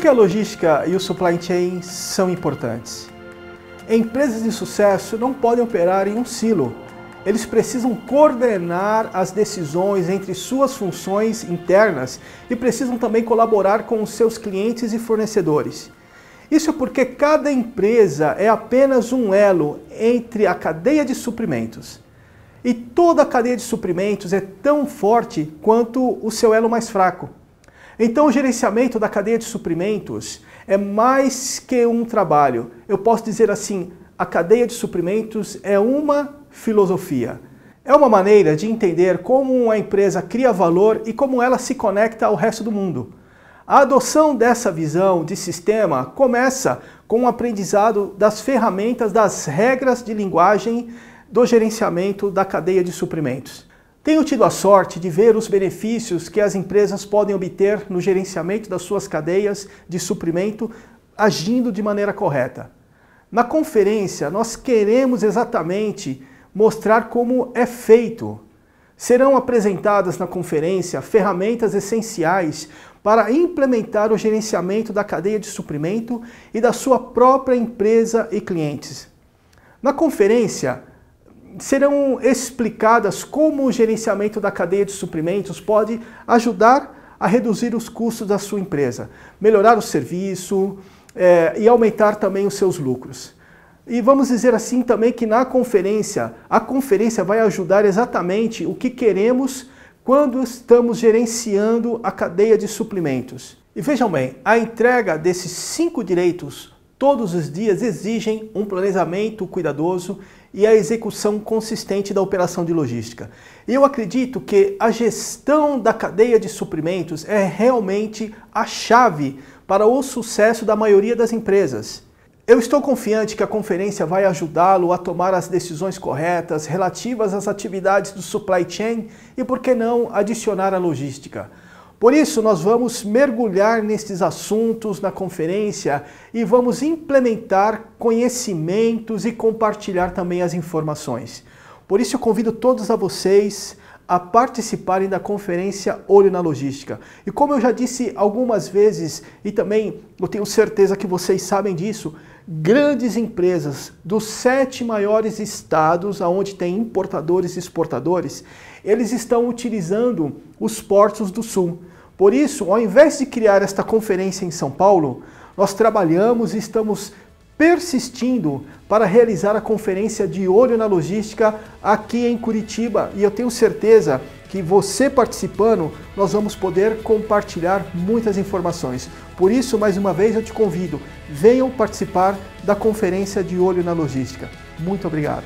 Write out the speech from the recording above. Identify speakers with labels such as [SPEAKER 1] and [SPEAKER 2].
[SPEAKER 1] que a logística e o supply chain são importantes? Empresas de sucesso não podem operar em um silo. Eles precisam coordenar as decisões entre suas funções internas e precisam também colaborar com os seus clientes e fornecedores. Isso é porque cada empresa é apenas um elo entre a cadeia de suprimentos. E toda a cadeia de suprimentos é tão forte quanto o seu elo mais fraco. Então, o gerenciamento da cadeia de suprimentos é mais que um trabalho. Eu posso dizer assim: a cadeia de suprimentos é uma filosofia. É uma maneira de entender como uma empresa cria valor e como ela se conecta ao resto do mundo. A adoção dessa visão de sistema começa com o aprendizado das ferramentas, das regras de linguagem do gerenciamento da cadeia de suprimentos. Tenho tido a sorte de ver os benefícios que as empresas podem obter no gerenciamento das suas cadeias de suprimento agindo de maneira correta. Na conferência, nós queremos exatamente mostrar como é feito. Serão apresentadas na conferência ferramentas essenciais para implementar o gerenciamento da cadeia de suprimento e da sua própria empresa e clientes. Na conferência, serão explicadas como o gerenciamento da cadeia de suprimentos pode ajudar a reduzir os custos da sua empresa, melhorar o serviço é, e aumentar também os seus lucros. E vamos dizer assim também que na conferência, a conferência vai ajudar exatamente o que queremos quando estamos gerenciando a cadeia de suprimentos. E vejam bem, a entrega desses cinco direitos todos os dias exigem um planejamento cuidadoso e a execução consistente da operação de logística. Eu acredito que a gestão da cadeia de suprimentos é realmente a chave para o sucesso da maioria das empresas. Eu estou confiante que a conferência vai ajudá-lo a tomar as decisões corretas relativas às atividades do supply chain e, por que não, adicionar a logística. Por isso, nós vamos mergulhar nestes assuntos na conferência e vamos implementar conhecimentos e compartilhar também as informações. Por isso, eu convido todos a vocês a participarem da conferência Olho na Logística. E como eu já disse algumas vezes, e também eu tenho certeza que vocês sabem disso, grandes empresas dos sete maiores estados, aonde tem importadores e exportadores, eles estão utilizando os portos do Sul. Por isso, ao invés de criar esta conferência em São Paulo, nós trabalhamos e estamos persistindo para realizar a conferência de Olho na Logística aqui em Curitiba. E eu tenho certeza que você participando, nós vamos poder compartilhar muitas informações. Por isso, mais uma vez, eu te convido, venham participar da conferência de Olho na Logística. Muito obrigado.